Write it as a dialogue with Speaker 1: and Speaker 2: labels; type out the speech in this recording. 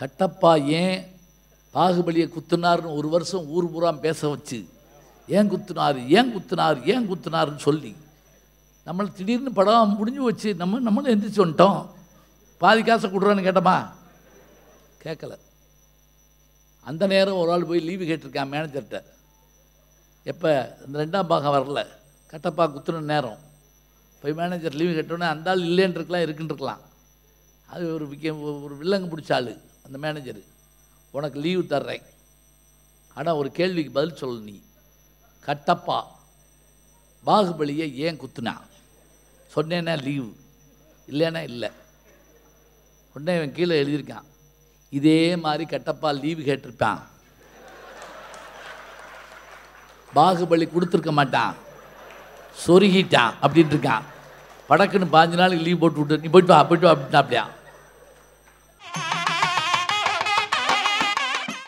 Speaker 1: கட்டப்பா ஏன் பாகுபலியை குத்துனார்னு ஒரு வருஷம் ஊர் பூரா பேச வச்சு ஏன் குத்துனார் ஏன் குத்துனார் ஏன் குத்துனார்னு சொல்லி நம்மளை திடீர்னு படம் முடிஞ்சு வச்சு நம்ம நம்மளும் எந்திரிச்சு வந்துட்டோம் பாதி காசை கொடுறான்னு கேட்டோமா கேட்கல அந்த நேரம் ஒரு ஆள் போய் லீவு கேட்டிருக்கான் மேனேஜர்கிட்ட எப்போ இந்த ரெண்டாம் பாகம் வரல கட்டப்பா குத்துன நேரம் போய் மேனேஜர் லீவு கேட்டோன்னே அந்த ஆள் இல்லைன்ட்டுருக்கலாம் இருக்குன்ட்டுருக்கலாம் அது ஒரு ஒரு வில்லங்கு பிடிச்ச ஆள் அந்த மேனேஜர் உனக்கு லீவு தர்றேன் ஆனால் ஒரு கேள்விக்கு பதில் சொல்ல நீ கட்டப்பா பாகுபலியை ஏன் குத்துனா சொன்னேன்னா லீவு இல்லைன்னா இல்லை உடனே இவன் கீழே எழுதியிருக்கான் இதே மாதிரி கட்டப்பா லீவு கேட்டிருப்பான் பாகுபலி கொடுத்துருக்க மாட்டான் சொருகிட்டான் அப்படின்ட்டு இருக்கான் படக்குன்னு பாஞ்சு நாளைக்கு லீவ் போட்டு விட்டு நீ போயிட்டு வா போயிட்டு வா அப்படியா